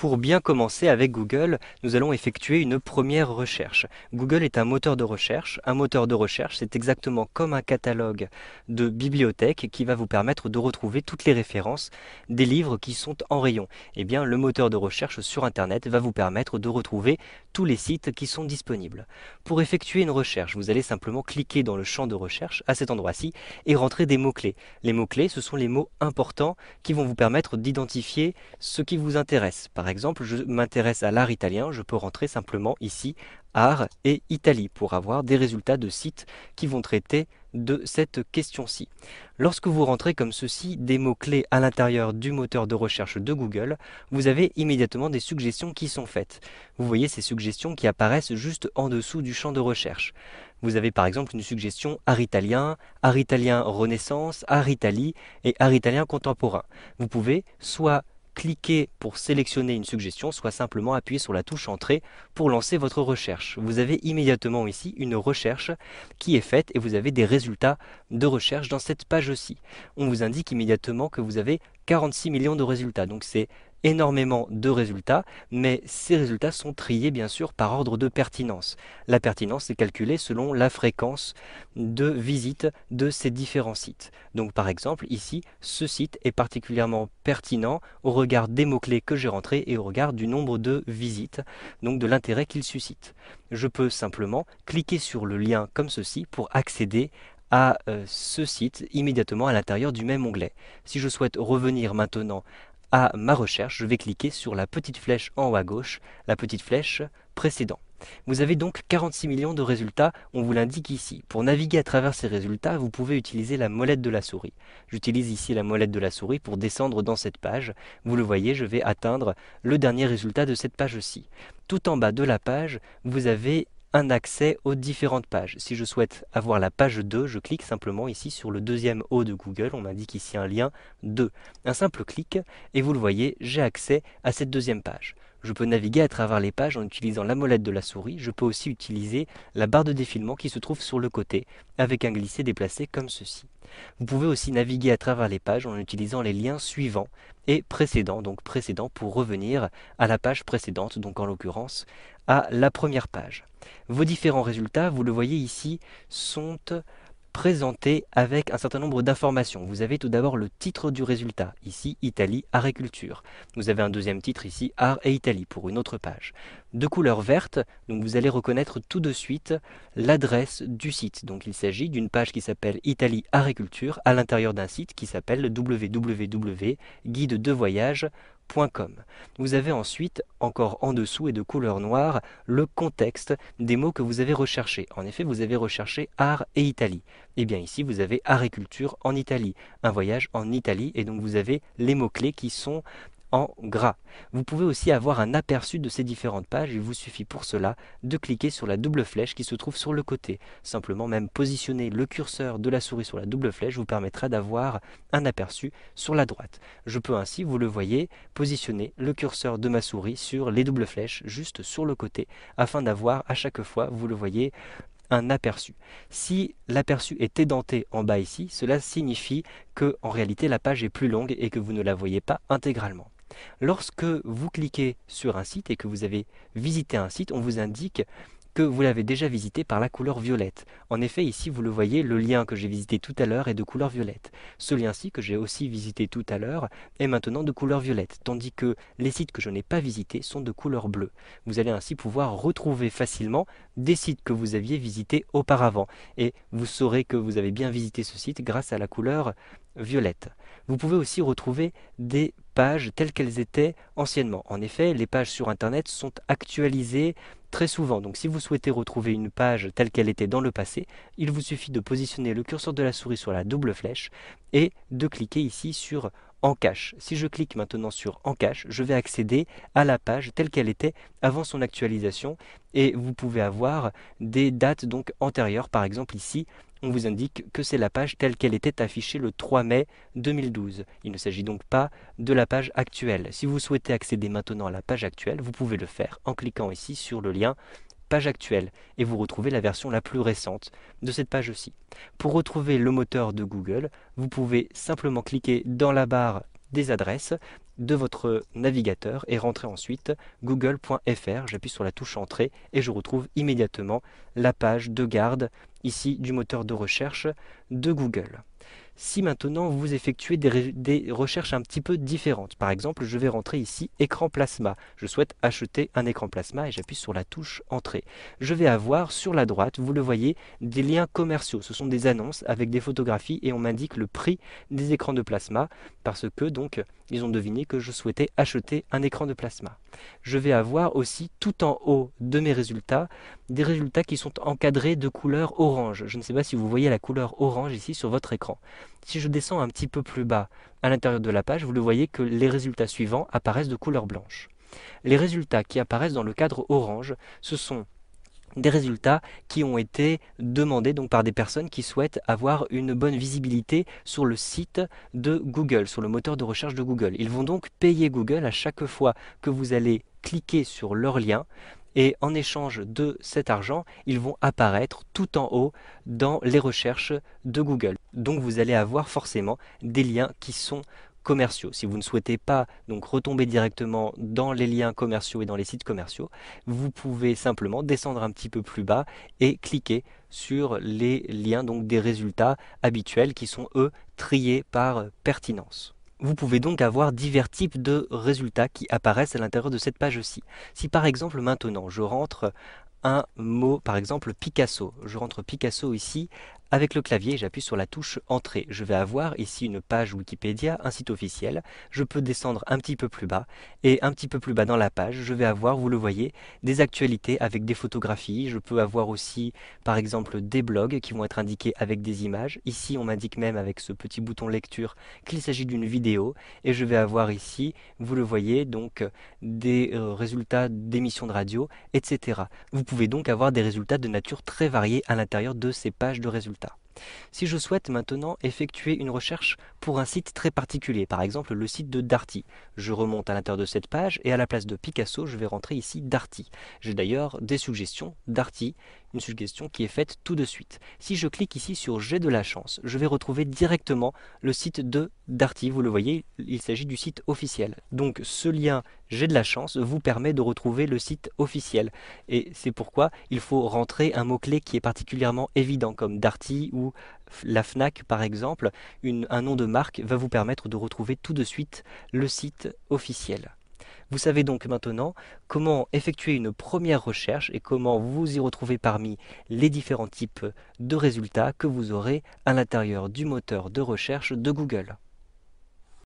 Pour bien commencer avec Google, nous allons effectuer une première recherche. Google est un moteur de recherche. Un moteur de recherche, c'est exactement comme un catalogue de bibliothèque qui va vous permettre de retrouver toutes les références des livres qui sont en rayon. Eh bien, le moteur de recherche sur Internet va vous permettre de retrouver tous les sites qui sont disponibles. Pour effectuer une recherche, vous allez simplement cliquer dans le champ de recherche à cet endroit-ci et rentrer des mots-clés. Les mots-clés, ce sont les mots importants qui vont vous permettre d'identifier ce qui vous intéresse exemple, je m'intéresse à l'art italien, je peux rentrer simplement ici art et Italie pour avoir des résultats de sites qui vont traiter de cette question-ci. Lorsque vous rentrez comme ceci des mots-clés à l'intérieur du moteur de recherche de Google, vous avez immédiatement des suggestions qui sont faites. Vous voyez ces suggestions qui apparaissent juste en dessous du champ de recherche. Vous avez par exemple une suggestion art italien, art italien renaissance, art Italie et art italien contemporain. Vous pouvez soit Cliquez pour sélectionner une suggestion, soit simplement appuyez sur la touche Entrée pour lancer votre recherche. Vous avez immédiatement ici une recherche qui est faite et vous avez des résultats de recherche dans cette page aussi. On vous indique immédiatement que vous avez 46 millions de résultats, donc c'est énormément de résultats, mais ces résultats sont triés bien sûr par ordre de pertinence. La pertinence est calculée selon la fréquence de visite de ces différents sites. Donc par exemple ici, ce site est particulièrement pertinent au regard des mots-clés que j'ai rentrés et au regard du nombre de visites, donc de l'intérêt qu'il suscite. Je peux simplement cliquer sur le lien comme ceci pour accéder à euh, ce site immédiatement à l'intérieur du même onglet. Si je souhaite revenir maintenant à ma recherche, je vais cliquer sur la petite flèche en haut à gauche, la petite flèche précédent. Vous avez donc 46 millions de résultats, on vous l'indique ici. Pour naviguer à travers ces résultats, vous pouvez utiliser la molette de la souris. J'utilise ici la molette de la souris pour descendre dans cette page. Vous le voyez, je vais atteindre le dernier résultat de cette page-ci. Tout en bas de la page, vous avez un accès aux différentes pages. Si je souhaite avoir la page 2, je clique simplement ici sur le deuxième haut de Google, on m'indique ici un lien 2. Un simple clic et vous le voyez, j'ai accès à cette deuxième page. Je peux naviguer à travers les pages en utilisant la molette de la souris. Je peux aussi utiliser la barre de défilement qui se trouve sur le côté avec un glissé déplacé comme ceci. Vous pouvez aussi naviguer à travers les pages en utilisant les liens suivants et précédents, donc précédents pour revenir à la page précédente, donc en l'occurrence à la première page. Vos différents résultats, vous le voyez ici, sont présenté avec un certain nombre d'informations. Vous avez tout d'abord le titre du résultat, ici Italie, agriculture. Vous avez un deuxième titre ici, art et Italie, pour une autre page. De couleur verte, donc vous allez reconnaître tout de suite l'adresse du site. Donc il s'agit d'une page qui s'appelle Italie agriculture à l'intérieur d'un site qui s'appelle www.guide-de-voyage vous avez ensuite, encore en dessous et de couleur noire, le contexte des mots que vous avez recherchés. En effet, vous avez recherché art et Italie. Et eh bien ici, vous avez agriculture en Italie, un voyage en Italie, et donc vous avez les mots-clés qui sont en gras. Vous pouvez aussi avoir un aperçu de ces différentes pages, il vous suffit pour cela de cliquer sur la double flèche qui se trouve sur le côté. Simplement même positionner le curseur de la souris sur la double flèche vous permettra d'avoir un aperçu sur la droite. Je peux ainsi, vous le voyez, positionner le curseur de ma souris sur les doubles flèches juste sur le côté afin d'avoir à chaque fois, vous le voyez, un aperçu. Si l'aperçu est édenté en bas ici, cela signifie que en réalité la page est plus longue et que vous ne la voyez pas intégralement. Lorsque vous cliquez sur un site et que vous avez visité un site, on vous indique que vous l'avez déjà visité par la couleur violette. En effet, ici, vous le voyez, le lien que j'ai visité tout à l'heure est de couleur violette. Ce lien-ci, que j'ai aussi visité tout à l'heure, est maintenant de couleur violette, tandis que les sites que je n'ai pas visités sont de couleur bleue. Vous allez ainsi pouvoir retrouver facilement des sites que vous aviez visités auparavant, et vous saurez que vous avez bien visité ce site grâce à la couleur violette. Vous pouvez aussi retrouver des pages telles qu'elles étaient anciennement. En effet, les pages sur Internet sont actualisées très souvent. Donc si vous souhaitez retrouver une page telle qu'elle était dans le passé, il vous suffit de positionner le curseur de la souris sur la double flèche et de cliquer ici sur en cache. Si je clique maintenant sur en cache, je vais accéder à la page telle qu'elle était avant son actualisation et vous pouvez avoir des dates donc antérieures. Par exemple ici, on vous indique que c'est la page telle qu'elle était affichée le 3 mai 2012. Il ne s'agit donc pas de la page actuelle. Si vous souhaitez accéder maintenant à la page actuelle, vous pouvez le faire en cliquant ici sur le lien page actuelle et vous retrouvez la version la plus récente de cette page aussi. Pour retrouver le moteur de Google, vous pouvez simplement cliquer dans la barre des adresses de votre navigateur et rentrez ensuite google.fr. J'appuie sur la touche Entrée et je retrouve immédiatement la page de garde ici du moteur de recherche de Google. Si maintenant vous effectuez des, des, recherches un petit peu différentes, par exemple je vais rentrer ici écran plasma, je souhaite acheter un écran plasma et j'appuie sur la touche entrée. Je vais avoir sur la droite, vous le voyez, des liens commerciaux, ce sont des annonces avec des photographies et on m'indique le prix des écrans de plasma parce que donc ils ont deviné que je souhaitais acheter un écran de plasma. Je vais avoir aussi tout en haut de mes résultats des résultats qui sont encadrés de couleur orange. Je ne sais pas si vous voyez la couleur orange ici sur votre écran. Si je descends un petit peu plus bas à l'intérieur de la page, vous le voyez que les résultats suivants apparaissent de couleur blanche. Les résultats qui apparaissent dans le cadre orange, ce sont des résultats qui ont été demandés donc par des personnes qui souhaitent avoir une bonne visibilité sur le site de Google, sur le moteur de recherche de Google. Ils vont donc payer Google à chaque fois que vous allez cliquer sur leur lien et en échange de cet argent, ils vont apparaître tout en haut dans les recherches de Google. Donc vous allez avoir forcément des liens qui sont commerciaux. Si vous ne souhaitez pas donc retomber directement dans les liens commerciaux et dans les sites commerciaux, vous pouvez simplement descendre un petit peu plus bas et cliquer sur les liens donc des résultats habituels qui sont eux triés par pertinence. Vous pouvez donc avoir divers types de résultats qui apparaissent à l'intérieur de cette page-ci. Si par exemple maintenant je rentre un mot, par exemple Picasso. Je rentre Picasso ici avec le clavier, j'appuie sur la touche Entrée. Je vais avoir ici une page Wikipédia, un site officiel. Je peux descendre un petit peu plus bas et un petit peu plus bas dans la page, je vais avoir, vous le voyez, des actualités avec des photographies. Je peux avoir aussi, par exemple, des blogs qui vont être indiqués avec des images. Ici, on m'indique même avec ce petit bouton lecture qu'il s'agit d'une vidéo et je vais avoir ici, vous le voyez, donc des euh, résultats d'émissions de radio, etc. Vous pouvez donc avoir des résultats de nature très variée à l'intérieur de ces pages de résultats. 있다. Si je souhaite maintenant effectuer une recherche pour un site très particulier, par exemple le site de Darty, je remonte à l'intérieur de cette page et à la place de Picasso, je vais rentrer ici Darty. J'ai d'ailleurs des suggestions Darty, une suggestion qui est faite tout de suite. Si je clique ici sur J'ai de la chance, je vais retrouver directement le site de Darty. Vous le voyez, il s'agit du site officiel. Donc ce lien J'ai de la chance vous permet de retrouver le site officiel. Et c'est pourquoi il faut rentrer un mot-clé qui est particulièrement évident comme Darty ou ou la FNAC par exemple, un nom de marque va vous permettre de retrouver tout de suite le site officiel. Vous savez donc maintenant comment effectuer une première recherche et comment vous y retrouver parmi les différents types de résultats que vous aurez à l'intérieur du moteur de recherche de Google.